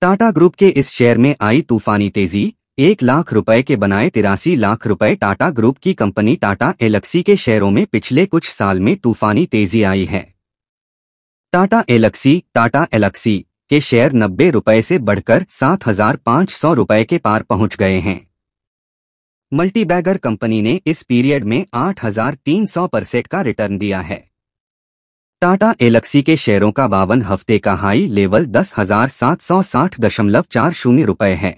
Tata group के इस share में आई तूफानी तेजी एक लाख रुपए के बनाए तिरासी लाख रुपए टाटा ग्रुप की कंपनी टाटा एलक्सी के शेयरों में पिछले कुछ साल में तूफानी तेजी आई है टाटा एलक्सी टाटा एलक्सी के शेयर नब्बे रुपए से बढ़कर सात हजार पाँच सौ रुपए के पार पहुंच गए हैं मल्टीबैगर कंपनी ने इस पीरियड में आठ हजार तीन सौ परसेंट का रिटर्न दिया है टाटा एलक्सी के शेयरों का बावन हफ्ते का हाई लेवल दस हजार सात सौ साठ दशमलव चार शून्य रुपये है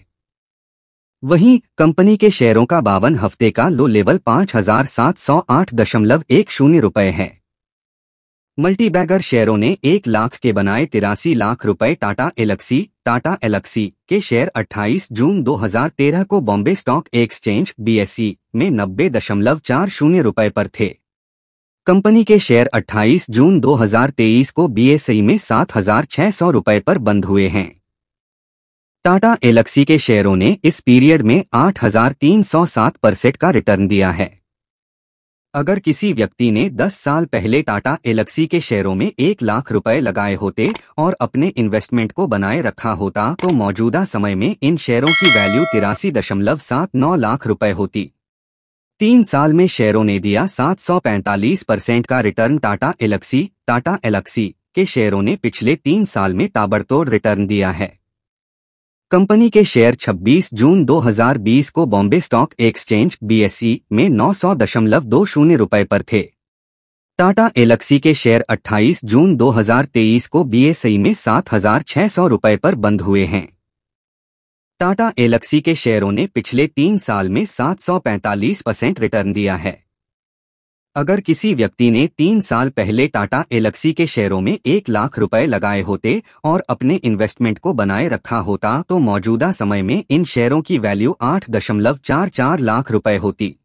वहीं कंपनी के शेयरों का बावन हफ्ते का लो लेवल पाँच हजार सात सौ आठ दशमलव एक शून्य रुपये है मल्टीबैगर शेयरों ने एक लाख के बनाए तिरासी लाख रुपए टाटा एलक्सी टाटा एलक्सी के शेयर 28 जून 2013 को बॉम्बे स्टॉक एक्सचेंज बीएसई में नब्बे दशमलव चार शून्य रूपए पर थे कंपनी के शेयर 28 जून 2023 को बीएसई में सात हजार सौ रुपए पर बंद हुए हैं टाटा एलक्सी के शेयरों ने इस पीरियड में 8,307 परसेंट का रिटर्न दिया है अगर किसी व्यक्ति ने 10 साल पहले टाटा एलक्सी के शेयरों में एक लाख रुपए लगाए होते और अपने इन्वेस्टमेंट को बनाए रखा होता तो मौजूदा समय में इन शेयरों की वैल्यू तिरासी दशमलव सात नौ लाख रुपए होती तीन साल में शेयरों ने दिया 745 परसेंट का रिटर्न टाटा एलक्सी टाटा एलक्सी के शेयरों ने पिछले तीन साल में ताबड़तोड़ रिटर्न दिया है कंपनी के शेयर 26 जून 2020 को बॉम्बे स्टॉक एक्सचेंज बीएसई में नौ सौ दशमलव दो शून्य रुपये पर थे टाटा एलक्सी के शेयर 28 जून 2023 को बीएसई में सात हजार छह सौ रुपये पर बंद हुए हैं टाटा एलक्सी के शेयरों ने पिछले तीन साल में 745 परसेंट रिटर्न दिया है अगर किसी व्यक्ति ने तीन साल पहले टाटा एलक्सी के शेयरों में एक लाख रुपए लगाए होते और अपने इन्वेस्टमेंट को बनाए रखा होता तो मौजूदा समय में इन शेयरों की वैल्यू चार लाख रुपए होती